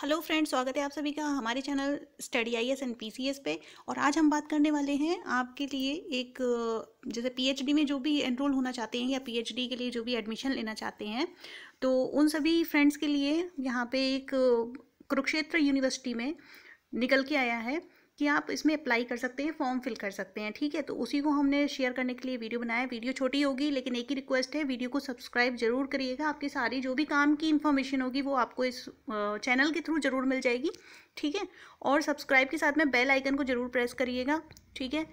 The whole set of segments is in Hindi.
हेलो फ्रेंड्स स्वागत है आप सभी का हमारे channel study I S and P C S पे और आज हम बात करने वाले हैं आपके लिए एक जैसे पीएचडी में जो भी एनरोल होना चाहते हैं या पीएचडी के लिए जो भी एडमिशन लेना चाहते हैं तो उन सभी फ्रेंड्स के लिए यहाँ पे एक कुरुक्षेत्र यूनिवर्सिटी में निकल के आया है कि आप इसमें अप्लाई कर सकते हैं फॉर्म फिल कर सकते हैं ठीक है तो उसी को हमने शेयर करने के लिए वीडियो बनाया वीडियो छोटी होगी लेकिन एक ही रिक्वेस्ट है वीडियो को सब्सक्राइब जरूर करिएगा आपकी सारी जो भी काम की इन्फॉर्मेशन होगी वो आपको इस चैनल के थ्रू जरूर मिल जाएगी ठीक है और सब्सक्राइब के साथ में बेल आइकन को जरूर प्रेस करिएगा ठीक है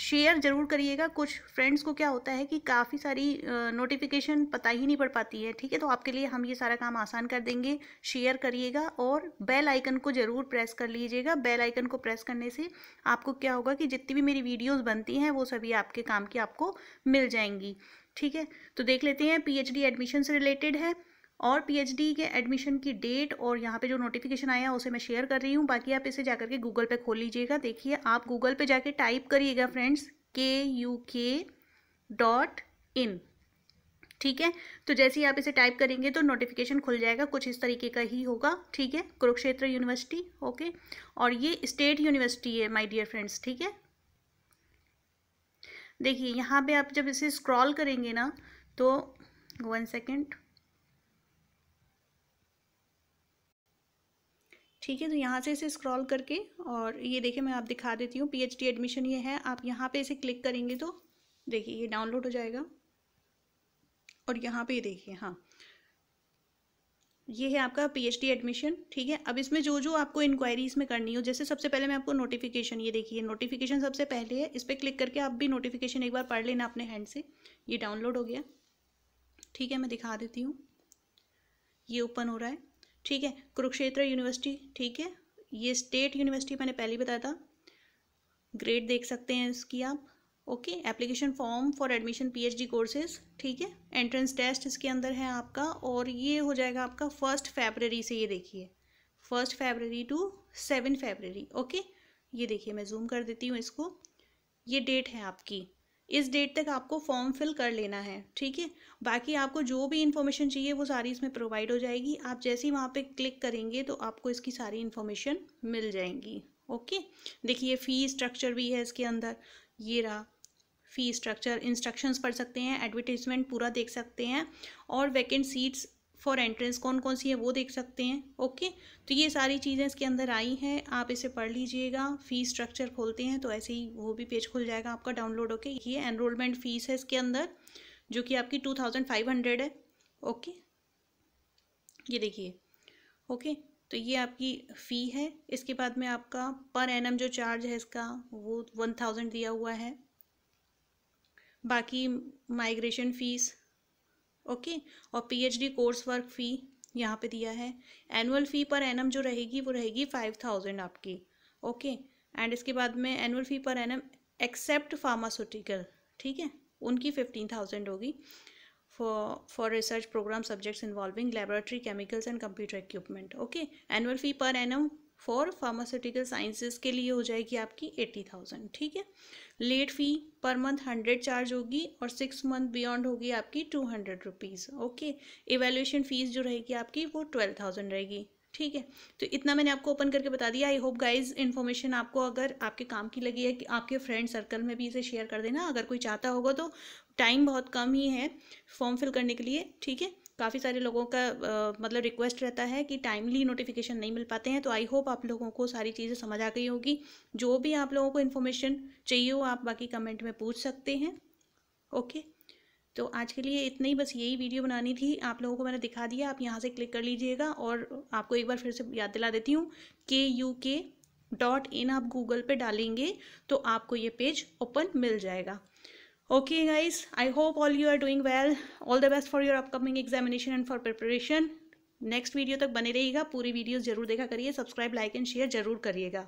शेयर ज़रूर करिएगा कुछ फ्रेंड्स को क्या होता है कि काफ़ी सारी नोटिफिकेशन पता ही नहीं पड़ पाती है ठीक है तो आपके लिए हम ये सारा काम आसान कर देंगे शेयर करिएगा और बेल आइकन को ज़रूर प्रेस कर लीजिएगा बेल आइकन को प्रेस करने से आपको क्या होगा कि जितनी भी मेरी वीडियोस बनती हैं वो सभी आपके काम की आपको मिल जाएंगी ठीक है तो देख लेते हैं पी एडमिशन से रिलेटेड है और पी के एडमिशन की डेट और यहाँ पे जो नोटिफिकेशन आया उसे मैं शेयर कर रही हूँ बाकी आप इसे जाकर के गूगल पे खोल लीजिएगा देखिए आप गूगल पे जाके टाइप करिएगा फ्रेंड्स के यू के डॉट इन ठीक है तो जैसे ही आप इसे टाइप करेंगे तो नोटिफिकेशन खुल जाएगा कुछ इस तरीके का ही होगा ठीक है कुरुक्षेत्र यूनिवर्सिटी ओके और ये स्टेट यूनिवर्सिटी है माय डियर फ्रेंड्स ठीक है देखिए यहाँ पे आप जब इसे स्क्रॉल करेंगे ना तो वन सेकेंड ठीक है तो यहाँ से इसे स्क्रॉल करके और ये देखिए मैं आप दिखा देती हूँ पीएचडी एडमिशन ये है आप यहाँ पे इसे क्लिक करेंगे तो देखिए ये डाउनलोड हो जाएगा और यहाँ पे देखिए हाँ ये है आपका पीएचडी एडमिशन ठीक है अब इसमें जो जो आपको इंक्वायरी इसमें करनी हो जैसे सबसे पहले मैं आपको नोटिफिकेशन ये देखिए नोटिफिकेशन सबसे पहले है इस पर क्लिक करके आप भी नोटिफिकेशन एक बार पढ़ लेना अपने हैंड से ये डाउनलोड हो गया ठीक है मैं दिखा देती हूँ ये ओपन हो रहा है ठीक है कुरुक्षेत्र यूनिवर्सिटी ठीक है ये स्टेट यूनिवर्सिटी मैंने पहले बताया था ग्रेड देख सकते हैं इसकी आप okay application form for admission PhD courses ठीक है एंट्रेंस टेस्ट इसके अंदर है आपका और ये हो जाएगा आपका फर्स्ट फेबररी से ये देखिए first February to seven February okay ये देखिए मैं जूम कर देती हूँ इसको ये डेट है आपकी इस डेट तक आपको फॉर्म फिल कर लेना है ठीक है बाकी आपको जो भी इन्फॉर्मेशन चाहिए वो सारी इसमें प्रोवाइड हो जाएगी आप जैसे ही वहाँ पे क्लिक करेंगे तो आपको इसकी सारी इन्फॉर्मेशन मिल जाएंगी ओके देखिए फ़ी स्ट्रक्चर भी है इसके अंदर ये रहा फ़ी स्ट्रक्चर इंस्ट्रक्शंस पढ़ सकते हैं एडवर्टीजमेंट पूरा देख सकते हैं और वैकेंट सीट्स फॉर एंट्रेंस कौन कौन सी है वो देख सकते हैं ओके तो ये सारी चीज़ें इसके अंदर आई हैं आप इसे पढ़ लीजिएगा फ़ी स्ट्रक्चर खोलते हैं तो ऐसे ही वो भी पेज खुल जाएगा आपका डाउनलोड होके ये एनरोलमेंट फ़ीस है इसके अंदर जो कि आपकी टू थाउजेंड फाइव हंड्रेड है ओके ये देखिए ओके तो ये आपकी फ़ी है इसके बाद में आपका पर एन जो चार्ज है इसका वो वन थाउजेंड दिया हुआ है बाकी माइग्रेशन फ़ीस ओके और पीएचडी कोर्स वर्क फ़ी यहाँ पे दिया है एनुअल फ़ी पर एनम जो रहेगी वो रहेगी फाइव थाउजेंड आपकी ओके एंड इसके बाद में annual fee per annum accept pharmaceutical ठीक है उनकी फिफ्टीन थाउजेंड होगी for for research program subjects involving laboratory chemicals and computer equipment okay annual fee per annum for pharmaceutical sciences के लिए हो जाएगी आपकी एट्टी थाउजेंड ठीक है late fee per month hundred charge होगी और सिक्स मंथ बियॉन्ड होगी आपकी two hundred rupees okay evaluation fees जो रहेगी आपकी वो ट्वेल्व थाउजेंड रहेगी ठीक है तो इतना मैंने आपको ओपन करके बता दिया आई होप गाइज इन्फॉर्मेशन आपको अगर आपके काम की लगी है कि आपके फ्रेंड सर्कल में भी इसे शेयर कर देना अगर कोई चाहता होगा तो टाइम बहुत कम ही है फॉर्म फिल करने के लिए ठीक है काफ़ी सारे लोगों का आ, मतलब रिक्वेस्ट रहता है कि टाइमली नोटिफिकेशन नहीं मिल पाते हैं तो आई होप आप लोगों को सारी चीज़ें समझ आ गई होगी जो भी आप लोगों को इन्फॉर्मेशन चाहिए हो आप बाकी कमेंट में पूछ सकते हैं ओके तो आज के लिए इतना ही बस यही वीडियो बनानी थी आप लोगों को मैंने दिखा दिया आप यहाँ से क्लिक कर लीजिएगा और आपको एक बार फिर से याद दिला देती हूँ के यू के डॉट इन आप गूगल पे डालेंगे तो आपको ये पेज ओपन मिल जाएगा okay guys I hope all you are doing well all the best for your upcoming examination and for preparation next video तक बने रहिएगा पूरी वीडियो जरूर देखा करिए सब्सक्राइब लाइक एंड शेयर जरूर करिएगा